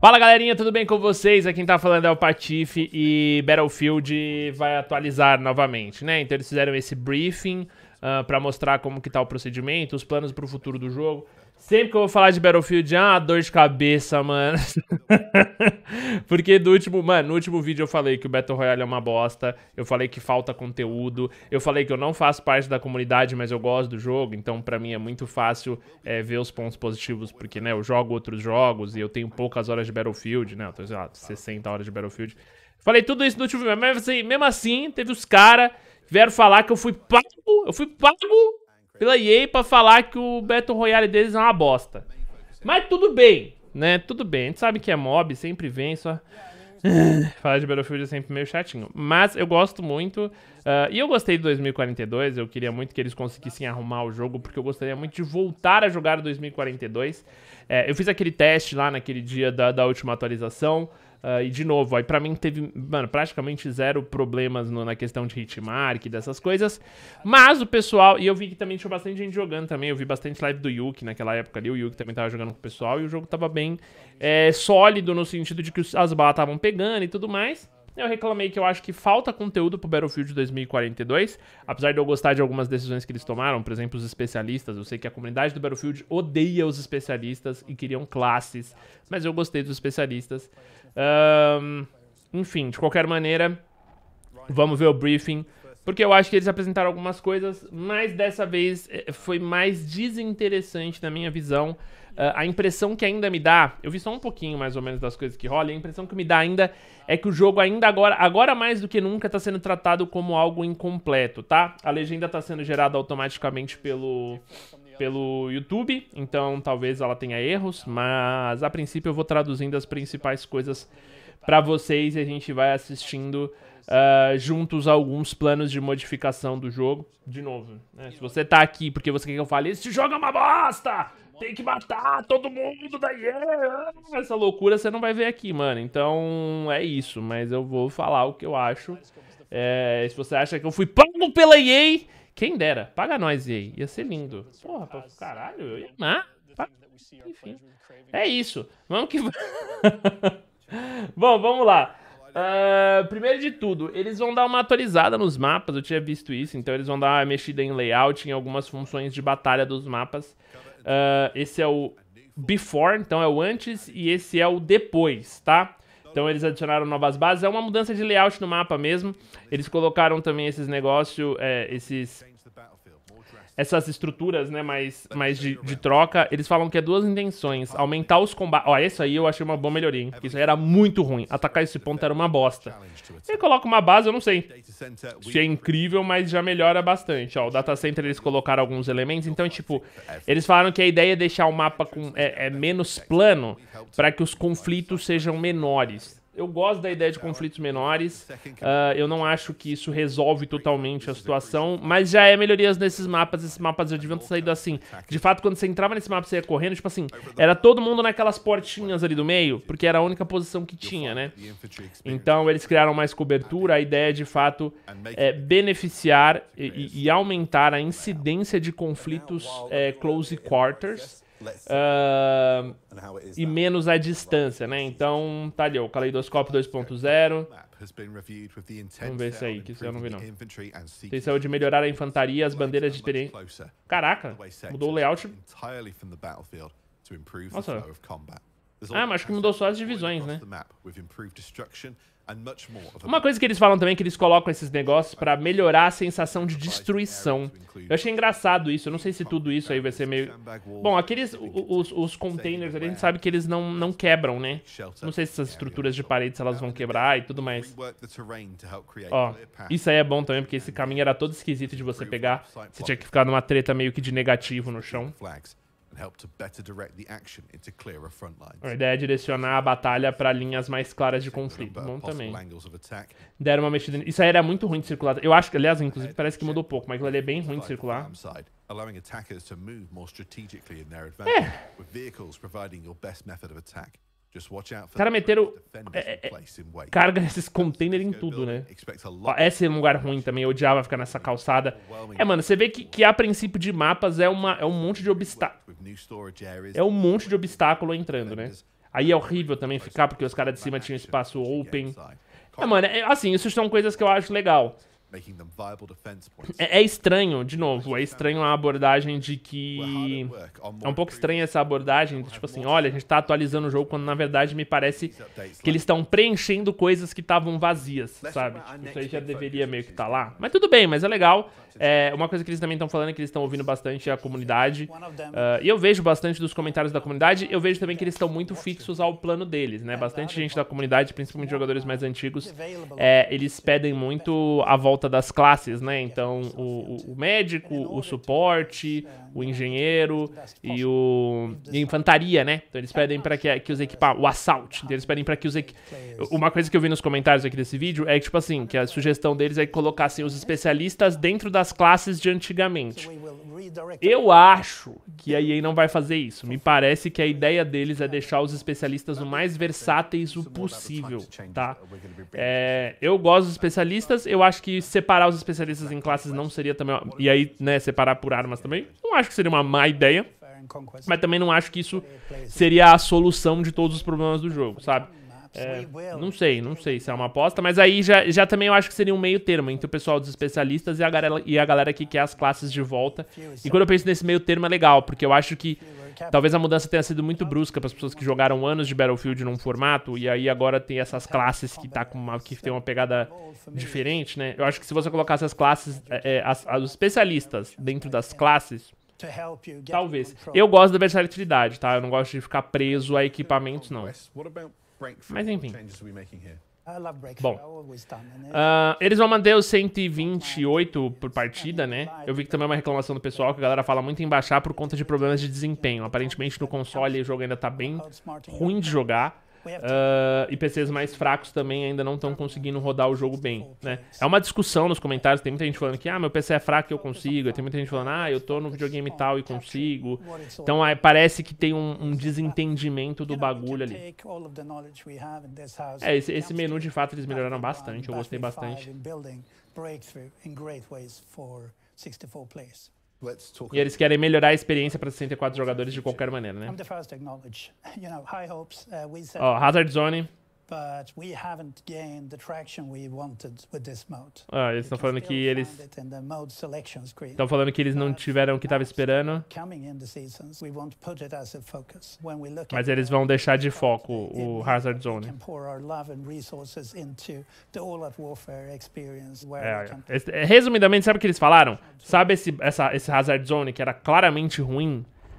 Fala galerinha, tudo bem com vocês? Aqui quem tá falando é o Patife e Battlefield vai atualizar novamente, né? Então eles fizeram esse briefing uh, ah, para mostrar como que tá o procedimento, os planos para o futuro do jogo. Sempre que eu vou falar de Battlefield, ah, dor de cabeça, mano. Porque do último, mano, no último vídeo eu falei que o Battle Royale é uma bosta, eu falei que falta conteúdo, eu falei que eu não faço parte da comunidade, mas eu gosto do jogo, então pra mim é muito fácil é, ver os pontos positivos, porque, né, eu jogo outros jogos e eu tenho poucas horas de Battlefield, né, eu tô, sei lá, 60 horas de Battlefield. Falei tudo isso no último vídeo, mas assim, mesmo assim, teve os caras vieram falar que eu fui pago, eu fui pago pela EA pra falar que o Battle Royale deles é uma bosta. Mas tudo bem, né? Tudo bem. A gente sabe que é mob, sempre vem, só... falar de Battlefield é sempre meio chatinho. Mas eu gosto muito. Uh, e eu gostei de 2042. Eu queria muito que eles conseguissem arrumar o jogo, porque eu gostaria muito de voltar a jogar 2042. É, eu fiz aquele teste lá naquele dia da, da última atualização. Uh, e de novo, aí para mim teve mano, praticamente zero problemas no, na questão de hitmark e dessas coisas. Mas o pessoal, e eu vi que também tinha bastante gente jogando também. Eu vi bastante live do Yuki naquela época ali. O Yuki também tava jogando com o pessoal e o jogo tava bem é, sólido no sentido de que as balas estavam pegando e tudo mais. Eu reclamei que eu acho que falta conteúdo pro Battlefield 2042, apesar de eu gostar de algumas decisões que eles tomaram, por exemplo, os especialistas. Eu sei que a comunidade do Battlefield odeia os especialistas e queriam classes, mas eu gostei dos especialistas. Um, enfim, de qualquer maneira, vamos ver o briefing. Porque eu acho que eles apresentaram algumas coisas, mas dessa vez eh, foi mais desinteressante na minha visão ah, a impressão que ainda me dá, eu vi só um pouquinho mais ou menos das coisas que rolam, a impressão que me dá ainda é que o jogo ainda agora, agora mais do que nunca, tá sendo tratado como algo incompleto, tá? A legenda tá sendo gerada automaticamente pelo, pelo YouTube, então talvez ela tenha erros, mas a princípio eu vou traduzindo as principais coisas para vocês e a gente vai assistindo uh, juntos alguns planos de modificação do jogo. De novo, né? se você tá aqui porque você quer que eu fale, esse jogo é uma bosta! tem que matar todo mundo daí. É, é. Essa loucura você não vai ver aqui, mano. Então é isso, mas eu vou falar o que eu acho. É, se você acha que eu fui pago pela EA, quem dera, paga nós, EA. Ia ser lindo. Porra, pra, caralho, eu ia amar. Tá. Enfim, é isso. Vamos que Bom, vamos lá. Uh, primeiro de tudo, eles vão dar uma atualizada nos mapas, eu tinha visto isso, então eles vão dar uma mexida em layout, em algumas funções de batalha dos mapas. Uh, esse é o before, então é o antes, e esse é o depois, tá? Então eles adicionaram novas bases, é uma mudança de layout no mapa mesmo. Eles colocaram também esses negócios, é, esses essas estruturas, né, mais, mais de, de, troca, eles falam que é duas intenções. Aumentar os combates. Ó, isso aí eu achei uma boa melhoria, hein? Porque é isso aí era muito ruim. Atacar esse ponto é era uma bosta. Ele coloca uma base, eu não sei se é incrível, mas já melhora bastante. Ó, o data center eles colocaram alguns elementos. Então, tipo, eles falaram que a ideia é deixar o mapa com, é, é menos plano para que os conflitos sejam menores eu gosto da ideia de conflitos menores. Uh, eu não acho que isso resolve totalmente a situação, mas já é melhorias nesses mapas. Esses mapas já deviam ter saído assim. De fato, quando você entrava nesse mapa, você ia correndo, tipo assim, era todo mundo naquelas portinhas ali do meio, porque era a única posição que tinha, né? Então eles criaram mais cobertura. A ideia, é, de fato, é beneficiar e, e aumentar a incidência de conflitos é, close quarters uh, e menos a distância, né? Então, tá ali, o caleidoscópio 2.0. Vamos ver isso aí, que isso eu não vi não. Tem saiu é de melhorar a infantaria, as bandeiras de experiência. Caraca, mudou o layout. Nossa. Ah, mas acho que mudou só as divisões, né? Uma coisa que eles falam também é que eles colocam esses negócios para melhorar a sensação de destruição. Eu achei engraçado isso, eu não sei se tudo isso aí vai ser meio... Bom, aqueles... os, os containers ali, a gente sabe que eles não, não quebram, né? Não sei se essas estruturas de paredes elas vão quebrar e tudo mais. Ó, isso aí é bom também, porque esse caminho era todo esquisito de você pegar. Você tinha que ficar numa treta meio que de negativo no chão. A ideia é direcionar a batalha para linhas mais claras de conflito. Bom também. Deram uma mexida. Isso aí era muito ruim de circular. Eu acho que, aliás, inclusive, parece que mudou pouco, mas ele é bem ruim de circular. É. Cara, meteram é, é carga nesses containers em tudo, né? Ó, esse é um lugar ruim também, eu odiava ficar nessa calçada. É, mano, você vê que, que a princípio de mapas é, uma, é um monte de obstáculo. É um monte de obstáculo entrando, né? Aí é horrível também ficar, porque os caras de cima tinham espaço open. É, mano, é, assim, isso são coisas que eu acho legal. É, é, estranho, de novo, é estranho a abordagem de que. É um pouco estranha essa abordagem, tipo assim, olha, a gente tá atualizando o jogo quando na verdade me parece que eles estão preenchendo coisas que estavam vazias, sabe? Tipo, isso aí já deveria meio que estar tá lá. Mas tudo bem, mas é legal. É, uma coisa que eles também estão falando é que eles estão ouvindo bastante a comunidade. Uh, e eu vejo bastante dos comentários da comunidade. Eu vejo também que eles estão muito fixos ao plano deles, né? É, bastante gente da comunidade, principalmente jogadores mais antigos, é, eles pedem muito a volta das classes, né? Então, o, o médico, o suporte, uh, o engenheiro e o e infantaria, né? Então eles pedem para que, que os equipar o assalto. Então, eles pedem para que os uma coisa que eu vi nos comentários aqui desse vídeo é que tipo assim, que a sugestão deles é que colocassem os especialistas dentro das das classes de antigamente. Eu acho que a EA não vai fazer isso. Me parece que a ideia deles é deixar os especialistas o mais versáteis o possível, tá? É, eu gosto dos especialistas, eu acho que separar os especialistas em classes não seria também... Uma... E aí, né, separar por armas também, não acho que seria uma má ideia. Mas também não acho que isso seria a solução de todos os problemas do jogo, sabe? É, é, não sei, não sei se é uma aposta, mas aí já, já também eu acho que seria um meio termo entre o pessoal dos especialistas e a galera, e a galera que quer as classes de volta. E quando eu penso nesse meio termo é legal, porque eu acho que talvez a mudança tenha sido muito brusca para as pessoas que jogaram anos de Battlefield num formato e aí agora tem essas então, classes que tá é com uma, que tem uma pegada diferente, né? Eu acho que se você colocasse as classes, é, é, as, as, os especialistas dentro das classes, Talvez. Eu gosto da versatilidade, tá? Eu não gosto de ficar preso a então, equipamentos, não. Mas enfim. Bom, uh, eles vão manter os 128 por partida, né? Eu vi que também é uma reclamação do pessoal que a galera fala muito em baixar por conta de problemas de desempenho. Aparentemente no console o jogo ainda tá bem ruim de jogar. Uh, e PCs mais fracos também ainda não estão conseguindo rodar o jogo bem, né? É uma discussão nos comentários, tem muita gente falando que, ah, meu PC é fraco e eu consigo, tem muita gente falando, ah, eu tô no videogame tal e consigo. Então aí, parece que tem um, um, desentendimento do bagulho ali. É, esse, esse menu de fato eles melhoraram bastante, eu gostei bastante. E eles querem melhorar a experiência para 64 jogadores de qualquer maneira, né? Uh, Ó, oh, Hazard Zone but we haven't gained the traction we wanted with this mode. Ah, eles estão falando que eles Estão falando que eles não tiveram o que estava esperando. Mas eles vão deixar de foco o Hazard Zone. É, é. resumidamente, sabe o que eles falaram? Sabe esse essa esse Hazard Zone que era claramente ruim?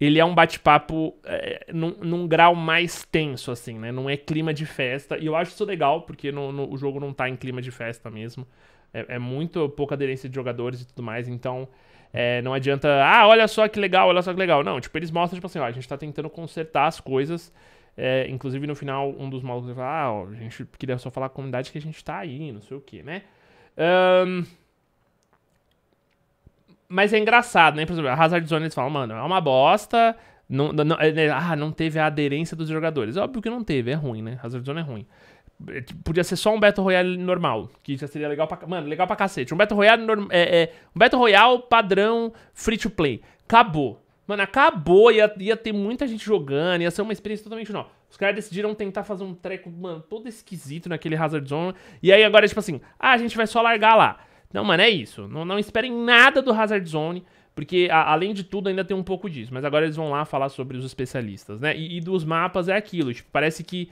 ele é um bate-papo é, num, num, grau mais tenso, assim, né? Não é clima de festa. E eu acho isso legal, porque no, no, o jogo não tá em clima de festa mesmo. É, é muito pouca aderência de jogadores e tudo mais, então é, não adianta. Ah, olha só que legal, olha só que legal. Não, tipo, eles mostram, tipo assim, ó, a gente tá tentando consertar as coisas. É, inclusive no final, um dos malucos fala, ah, ó, a gente queria só falar com a comunidade que a gente tá aí, não sei o que, né? Um, mas é engraçado, né? Por exemplo, a Hazard Zone eles falam, mano, é uma bosta. Não, não, é, né, ah, não teve a aderência dos jogadores. Óbvio que não teve, é ruim, né? Hazard Zone é ruim. É, tipo, podia ser só um Battle Royale normal, que já seria legal pra... Mano, legal pra cacete. Um Battle Royale, norm, é, é, um Battle Royale padrão free-to-play. Acabou. Mano, acabou, ia, ia ter muita gente jogando, ia ser uma experiência totalmente nova. Os caras decidiram tentar fazer um treco, mano, todo esquisito naquele Hazard Zone. E aí agora é tipo assim, ah, a gente vai só largar lá não mano, é isso. Não, não esperem nada do Hazard Zone, porque a, além de tudo ainda tem um pouco disso. Mas agora eles vão lá falar sobre os especialistas, né? E, e dos mapas é aquilo. Tipo, parece que.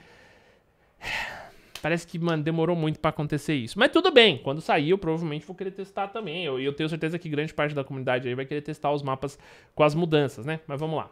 Parece que, mano, demorou muito para acontecer isso. Mas tudo bem, quando sair eu provavelmente vou querer testar também. E eu, eu tenho certeza que grande parte da comunidade aí vai querer testar os mapas com as mudanças, né? Mas vamos lá.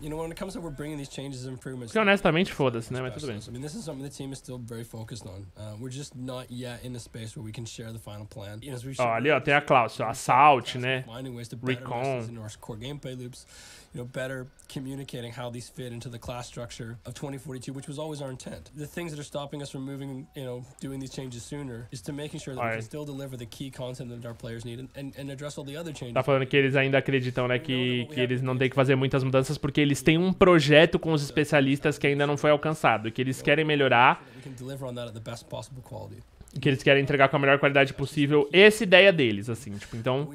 Que honestamente foda-se, né? Mas tudo bem. I mean, this is something the team is still very focused on. Uh, we're just not yet in a space where we can share the final plan. You know, oh, ali, ó, tem a cláusula, assault, né? Recon. You know, better communicating how these fit into the class structure of 2042, which was always our intent. The things that are stopping us from moving, you know, doing these changes sooner is to making sure that all we can still deliver the key content that our players need and, and address all the other tá changes. Tá falando que eles ainda acreditam, né, que, que eles não têm que fazer muitas mudanças porque eles têm um projeto com os especialistas que ainda não foi alcançado, que eles querem melhorar que eles querem entregar com a melhor qualidade possível, essa é ideia deles, assim, tipo, então...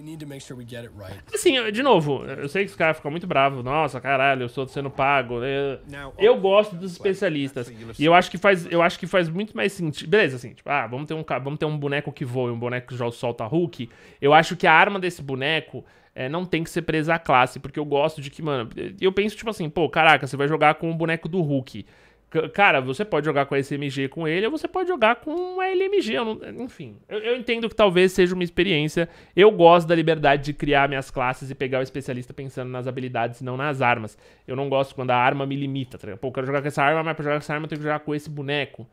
Assim, de novo, eu sei que os caras ficam muito bravos, nossa, caralho, eu sou sendo pago, eu, né? oh, eu gosto dos especialistas, e eu acho que faz, eu acho que faz muito mais sentido, beleza, assim, tipo, ah, vamos ter um, vamos ter um boneco que voa e um boneco que já solta Hulk, eu acho que a arma desse boneco é, não tem que ser presa à classe, porque eu gosto de que, mano, eu penso tipo assim, pô, caraca, você vai jogar com o boneco do Hulk. Cara, você pode jogar com a SMG com ele, ou você pode jogar com a LMG, eu não, enfim. Eu, eu, entendo que talvez seja uma experiência. Eu gosto da liberdade de criar minhas classes e pegar o especialista pensando nas habilidades e não nas armas. Eu não gosto quando a arma me limita. Tá? Pô, eu quero jogar com essa arma, mas pra jogar com essa arma eu tenho que jogar com esse boneco.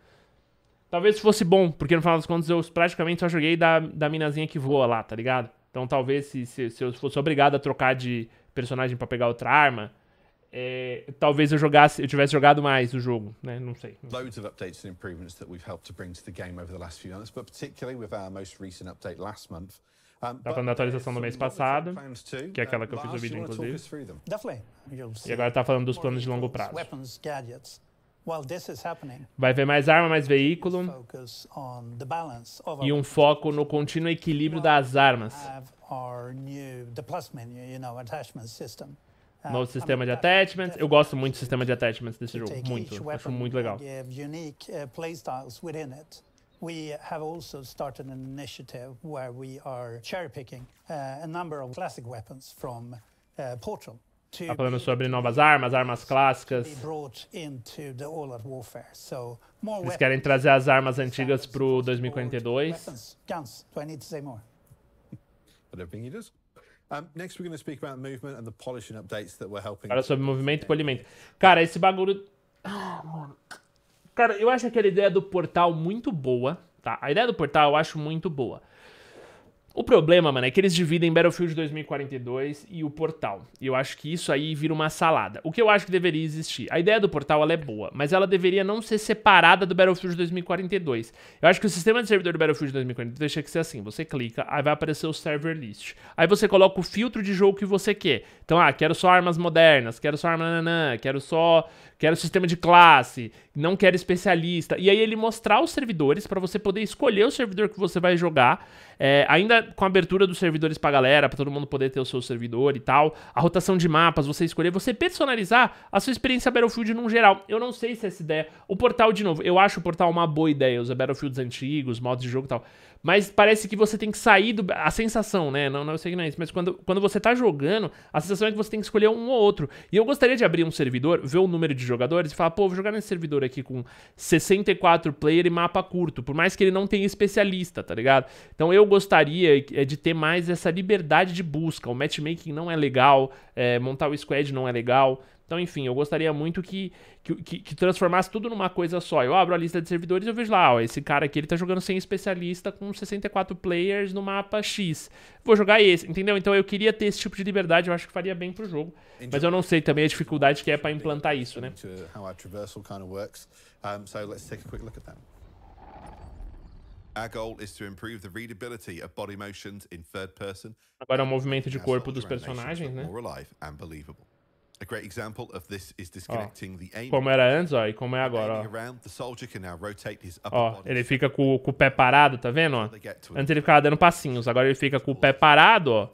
Talvez fosse bom, porque no final das contas eu praticamente só joguei da, da minazinha que voa lá, tá ligado? Então talvez se, se, se eu fosse obrigado a trocar de personagem para pegar outra arma, é, talvez eu jogasse, eu tivesse jogado mais o jogo, né? Não sei. Loads of updates and improvements that we've helped to bring to the game over the last few months, but particularly with our most recent update last month. tá falando da atualização do mês passado, que é aquela que eu fiz o vídeo, inclusive. E agora tá falando dos planos de longo prazo. Vai haver mais arma, mais veículo e um foco no contínuo equilíbrio das armas. Novo uh, sistema de attachments. Eu gosto muito do sistema de attachments desse jogo. Muito. Acho muito legal. Uh, we have also started an initiative where we are cherry picking uh, a number of classic weapons from Portal. Tá falando sobre novas armas, armas clássicas. Eles querem trazer as armas antigas para o 2042. Agora sobre movimento e polimento. Cara, esse bagulho. Cara, eu acho aquela ideia do portal muito boa, tá? A ideia do portal eu acho muito boa. O problema, mano, é que eles dividem Battlefield 2042 e o Portal. E eu acho que isso aí vira uma salada. O que eu acho que deveria existir. A ideia do Portal, ela é boa, mas ela deveria não ser separada do Battlefield 2042. Eu acho que o sistema de servidor do Battlefield 2042 deixa que ser assim. Você clica, aí vai aparecer o server list. Aí você coloca o filtro de jogo que você quer. Então, ah, quero só armas modernas, quero só arma nananã, quero só... Quero sistema de classe, não quero especialista. E aí ele mostrar os servidores para você poder escolher o servidor que você vai jogar, é, ainda com a abertura dos servidores pra galera, para todo mundo poder ter o seu servidor e tal. A rotação de mapas, você escolher, você personalizar a sua experiência Battlefield num geral. Eu não sei se essa ideia. O portal, de novo, eu acho o portal uma boa ideia, os Battlefields antigos, modos de jogo e tal. Mas parece que você tem que sair do. A sensação, né? Não, não sei que não é isso, mas quando, quando você tá jogando, a sensação é que você tem que escolher um ou outro. E eu gostaria de abrir um servidor, ver o número de jogadores e falar, pô, vou jogar nesse servidor aí aqui com 64 player e mapa curto, por mais que ele não tenha especialista, tá ligado? Então eu gostaria é de ter mais essa liberdade de busca. O matchmaking não é legal, é, montar o squad não é legal. Então, enfim, eu gostaria muito que, que, que, transformasse tudo numa coisa só. Eu abro a lista de servidores e eu vejo lá, ó, esse cara aqui ele tá jogando sem especialista com 64 players no mapa X. Vou jogar esse, entendeu? Então eu queria ter esse tipo de liberdade, eu acho que faria bem pro jogo. Mas eu não sei também a dificuldade que é para implantar isso, né? Agora é o movimento de corpo dos personagens, né? Como era antes, ó, e como é agora, ó. ó ele fica com, o pé parado, tá vendo, ó? Antes ele ficava dando passinhos, agora ele fica com o pé parado, ó.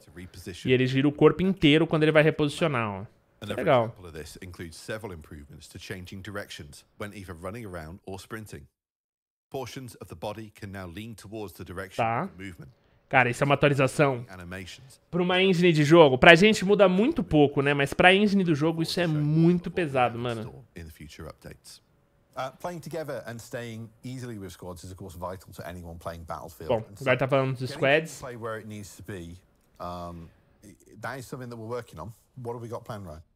E ele gira o corpo inteiro quando ele vai reposicionar, ó. Legal. Tá. Cara, isso é uma atualização para uma engine de jogo. Pra gente muda muito pouco, né? Mas pra engine do jogo isso é muito pesado, mano. Uh, Bom, agora tá falando dos squads. That is something that we're working on. What have we got planned, Ryan?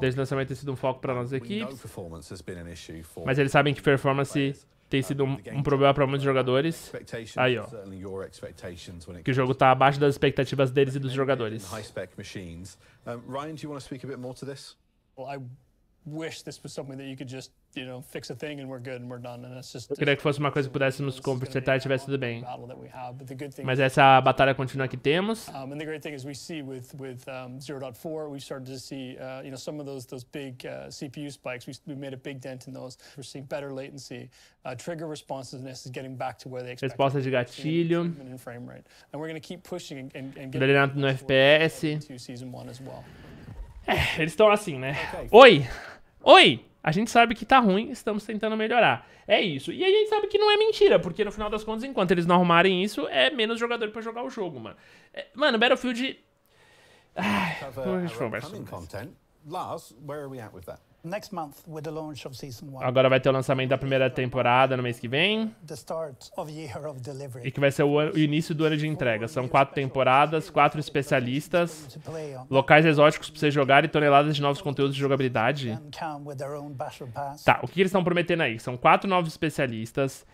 Desde o lançamento tem sido um foco para nossas equipes. Mas eles sabem que performance tem sido um, uh, um problema para muitos jogadores. Aí, ó. Que o jogo está abaixo das expectativas deles e dos jogadores. Uh, Ryan, você quer falar um pouco mais sobre isso? wish this was something that you could just, you know, fix a thing and we're good and we're done. And it's just, Eu queria que fosse uma coisa que pudéssemos consertar e tivesse tudo bem. Mas essa batalha continua que temos. Um, and the great thing is we see with with um, 0.4, we've started to see, uh, you know, some of those those big uh, CPU spikes. We we made a big dent in those. We're seeing better latency, uh, trigger responsiveness is getting back to where they expected. Resposta de gatilho. And frame rate. And we're going to keep pushing and, and getting no FPS. To season one as well. É, eles estão assim, né? Okay. Oi. Oi, a gente sabe que tá ruim, estamos tentando melhorar. É isso. E a gente sabe que não é mentira, porque no final das contas, enquanto eles não arrumarem isso, é menos jogador para jogar o jogo, mano. É, mano, Battlefield. Ah, a gente conversa. Lars, where are we at with that? Agora vai ter o lançamento da primeira temporada no mês que vem. E que vai ser o, início do ano de entrega. São quatro temporadas, quatro especialistas, locais exóticos para você jogar e toneladas de novos conteúdos de jogabilidade. Tá, o que eles estão prometendo aí? São quatro novos especialistas,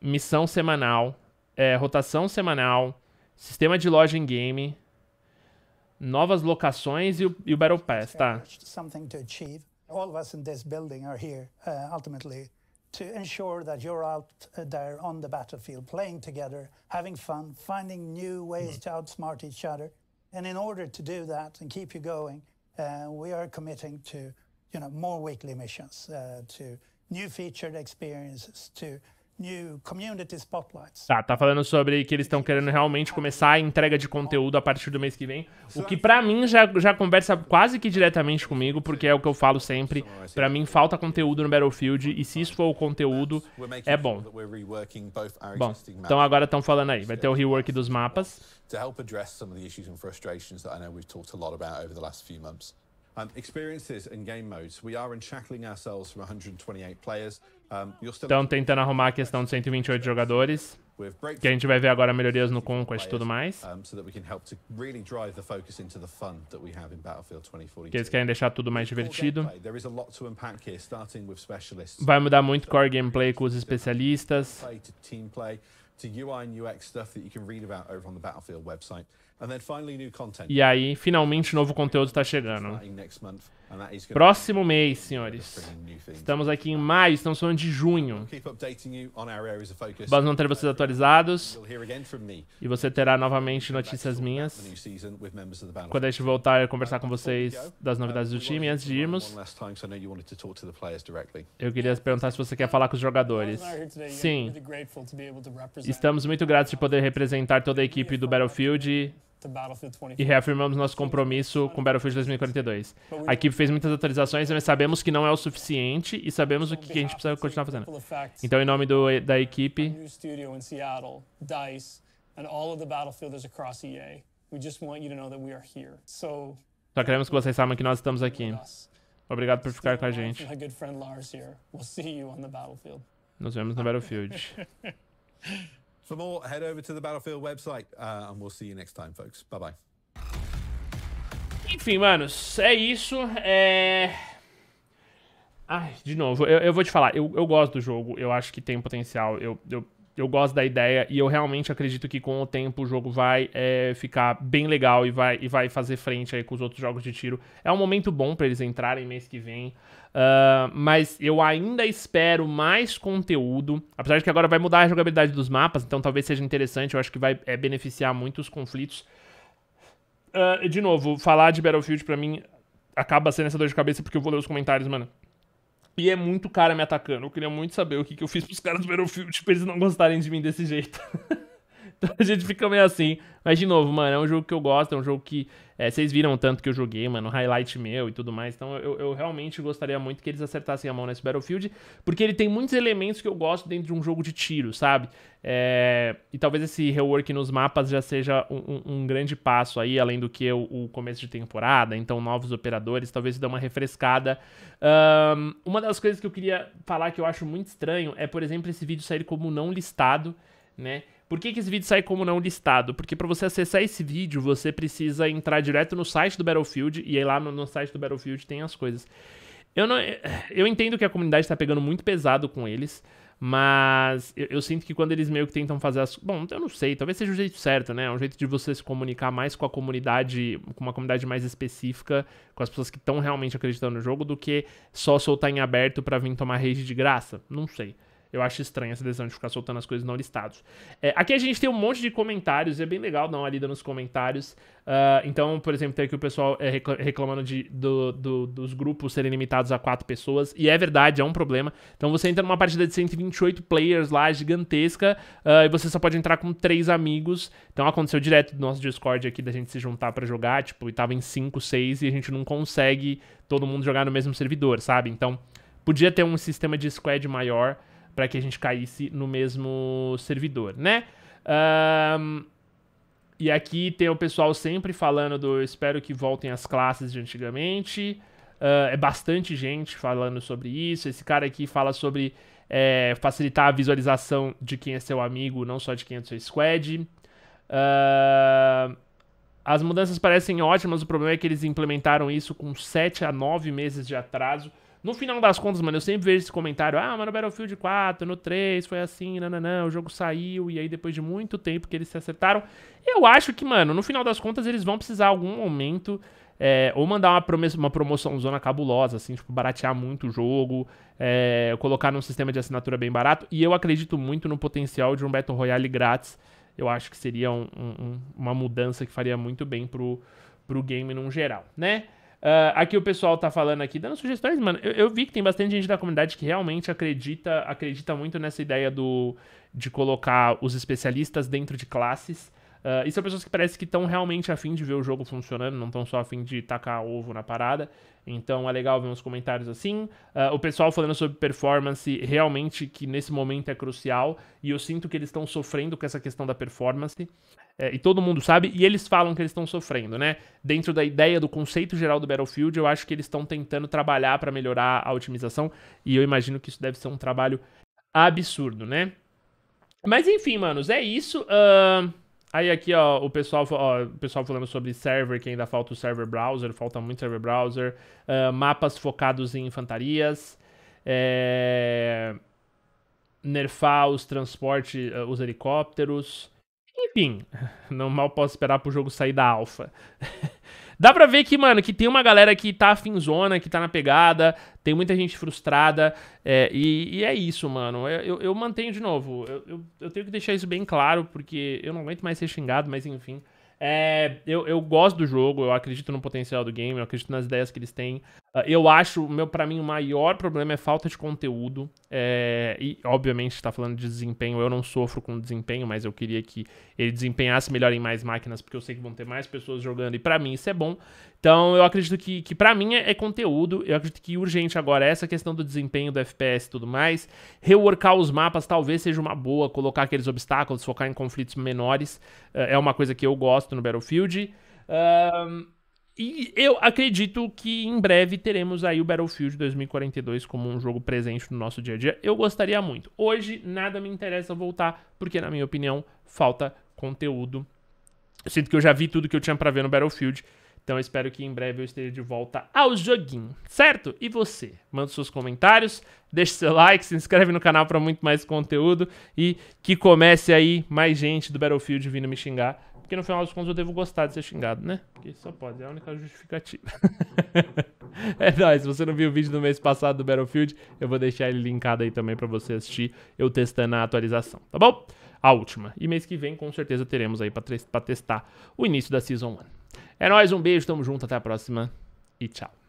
missão semanal, é, rotação semanal, sistema de loja em game, novas locações e o, e o Battle Pass, tá? all of us in this building are here uh, ultimately to ensure that you're out uh, there on the battlefield playing together, having fun, finding new ways mm. to outsmart each other. And in order to do that and keep you going, uh, we are committing to you know, more weekly missions, uh, to new featured experiences, to Tá, tá falando sobre que eles estão querendo realmente começar a entrega de conteúdo a partir do mês que vem, o que para mim já, já conversa quase que diretamente comigo, porque é o que eu falo sempre, para mim falta conteúdo no Battlefield, e se isso for o conteúdo, é bom. Bom, então agora estão falando aí, vai ter o rework dos mapas. To help address some of the issues and frustrations that I know we've talked a lot about over the last few months. Um, experiences and game modes. We are unshackling ourselves from 128 players. Um, you're still então, tentando arrumar a questão de 128 jogadores. Que a gente vai ver agora melhorias no Conquest e tudo mais. Um, que eles querem deixar tudo mais divertido. Vai mudar muito core gameplay com os especialistas. E aí, finalmente, novo conteúdo está chegando. Próximo mês, senhores. Estamos aqui em maio, estamos falando de junho. Vamos manter vocês atualizados. E você terá novamente notícias minhas. Quando a gente voltar a conversar com vocês das novidades do time, antes de irmos, eu queria perguntar se você quer falar com os jogadores. Sim. Estamos muito gratos de poder representar toda a equipe do Battlefield e reafirmamos nosso compromisso com Battlefield 2042. A equipe fez muitas atualizações, mas sabemos que não é o suficiente e sabemos o que a gente precisa continuar fazendo. Então, em nome do, da equipe. Só queremos que vocês saibam que nós estamos aqui. Obrigado por ficar com a gente. Nos vemos no Battlefield. For more, head over to the Battlefield website, uh, and we'll see you next time, folks. Bye bye. Enfim, manos, é isso. É. Ai, de novo, eu, eu vou te falar, eu, eu gosto do jogo, eu acho que tem potencial, eu, eu eu gosto da ideia e eu realmente acredito que com o tempo o jogo vai é, ficar bem legal e vai, e vai fazer frente aí com os outros jogos de tiro. É um momento bom para eles entrarem mês que vem, uh, mas eu ainda espero mais conteúdo, apesar de que agora vai mudar a jogabilidade dos mapas, então talvez seja interessante, eu acho que vai é, beneficiar muito os conflitos. Uh, de novo, falar de Battlefield para mim acaba sendo essa dor de cabeça porque eu vou ler os comentários, mano. E é muito cara me atacando. Eu queria muito saber o que, que eu fiz pros caras do Battlefield pra eles não gostarem de mim desse jeito. então a gente fica meio assim. Mas, de novo, mano, é um jogo que eu gosto, é um jogo que é, vocês viram o tanto que eu joguei, mano, highlight meu e tudo mais. Então eu, eu realmente gostaria muito que eles acertassem a mão nesse Battlefield, porque ele tem muitos elementos que eu gosto dentro de um jogo de tiro, sabe? É, e talvez esse rework nos mapas já seja um, um, grande passo aí, além do que o, o, começo de temporada, então novos operadores, talvez dê uma refrescada. Um, uma das coisas que eu queria falar que eu acho muito estranho é, por exemplo, esse vídeo sair como não listado, né? Por que, que esse vídeo sai como não listado? Porque para você acessar esse vídeo, você precisa entrar direto no site do Battlefield, e aí lá no, no site do Battlefield tem as coisas. Eu, não, eu entendo que a comunidade tá pegando muito pesado com eles, mas eu, eu, sinto que quando eles meio que tentam fazer as. Bom, eu não sei, talvez seja o jeito certo, né? É um jeito de você se comunicar mais com a comunidade, com uma comunidade mais específica, com as pessoas que estão realmente acreditando no jogo, do que só soltar em aberto para vir tomar rage de graça. Não sei. Eu acho estranha essa decisão de ficar soltando as coisas não listadas. É, aqui a gente tem um monte de comentários, é bem legal dar uma lida nos comentários. Uh, então, por exemplo, tem aqui o pessoal é, reclamando de, do, do, dos grupos serem limitados a quatro pessoas. E é verdade, é um problema. Então você entra numa partida de 128 players lá, gigantesca, uh, e você só pode entrar com três amigos. Então aconteceu direto do nosso Discord aqui da gente se juntar para jogar, tipo, e tava em 5, 6 e a gente não consegue todo mundo jogar no mesmo servidor, sabe? Então, podia ter um sistema de squad maior para que a gente caísse no mesmo servidor, né? Um, e aqui tem o pessoal sempre falando do espero que voltem as classes de antigamente. Uh, é bastante gente falando sobre isso. Esse cara aqui fala sobre é, facilitar a visualização de quem é seu amigo, não só de quem é do seu squad. Uh, as mudanças parecem ótimas, o problema é que eles implementaram isso com 7 a 9 meses de atraso, no final das contas, mano, eu sempre vejo esse comentário: ah, mas no Battlefield 4, no 3, foi assim, nananã, o jogo saiu, e aí depois de muito tempo que eles se acertaram. Eu acho que, mano, no final das contas, eles vão precisar algum momento. É, ou mandar uma, promessa, uma promoção zona cabulosa, assim, tipo, baratear muito o jogo, é, colocar num sistema de assinatura bem barato. E eu acredito muito no potencial de um Battle Royale grátis. Eu acho que seria um, um, uma mudança que faria muito bem pro, pro game num geral, né? Uh, aqui o pessoal tá falando aqui, dando sugestões, mano. Eu, eu, vi que tem bastante gente da comunidade que realmente acredita, acredita muito nessa ideia do de colocar os especialistas dentro de classes. Uh, e são pessoas que parece que estão realmente afim de ver o jogo funcionando, não estão só afim de tacar ovo na parada. Então é legal ver uns comentários assim. Uh, o pessoal falando sobre performance, realmente que nesse momento é crucial. E eu sinto que eles estão sofrendo com essa questão da performance. É, e todo mundo sabe, e eles falam que eles estão sofrendo, né? Dentro da ideia do conceito geral do Battlefield, eu acho que eles estão tentando trabalhar para melhorar a otimização, e eu imagino que isso deve ser um trabalho absurdo, né? Mas enfim, manos, é isso. Uh, aí aqui, ó, o pessoal, ó, o pessoal falando sobre server, que ainda falta o server browser, falta muito server browser, uh, mapas focados em infantarias, é... nerfar os transportes, uh, eh, os helicópteros enfim, não mal posso esperar pro jogo sair da alfa. Dá pra ver que, mano, que tem uma galera que tá afinzona, que tá na pegada, tem muita gente frustrada, é, e, e, é isso, mano. Eu, eu mantenho de novo, eu, eu, eu, tenho que deixar isso bem claro, porque eu não aguento mais ser xingado, mas enfim. É, eu, eu gosto do jogo, eu acredito no potencial do game, eu acredito nas ideias que eles têm. Ah, eu acho, meu, para mim, o maior problema é falta de conteúdo. É, e, obviamente, está falando de desempenho. Eu não sofro com desempenho, mas eu queria que ele desempenhasse melhor em mais máquinas, porque eu sei que vão ter mais pessoas jogando. E para mim isso é bom. Então, eu acredito que, que para mim é, é, conteúdo. Eu acredito que urgente agora é essa questão do desempenho do FPS e tudo mais. Reworkar os mapas talvez seja uma boa. Colocar aqueles obstáculos, focar em conflitos menores. É, é uma coisa que eu gosto no Battlefield. Um, e eu acredito que em breve teremos aí o Battlefield 2042 como um jogo presente no nosso dia a dia. Eu gostaria muito. Hoje nada me interessa voltar, porque na minha opinião falta conteúdo. Eu sinto que eu já vi tudo que eu tinha para ver no Battlefield. Então espero que em breve eu esteja de volta ao joguinho, certo? E você? Manda seus comentários, deixe seu like, se inscreve no canal para muito mais conteúdo e que comece aí mais gente do Battlefield vindo me xingar porque no final dos contos eu devo gostar de ser xingado, né? Porque só pode, é a única justificativa. é nóis, se você não viu o vídeo do mês passado do Battlefield, eu vou deixar ele linkado aí também pra você assistir, eu testando a atualização, tá bom? A última. E mês que vem, com certeza, teremos aí pra, pra testar o início da Season 1. É nóis, um beijo, tamo junto, até a próxima e tchau.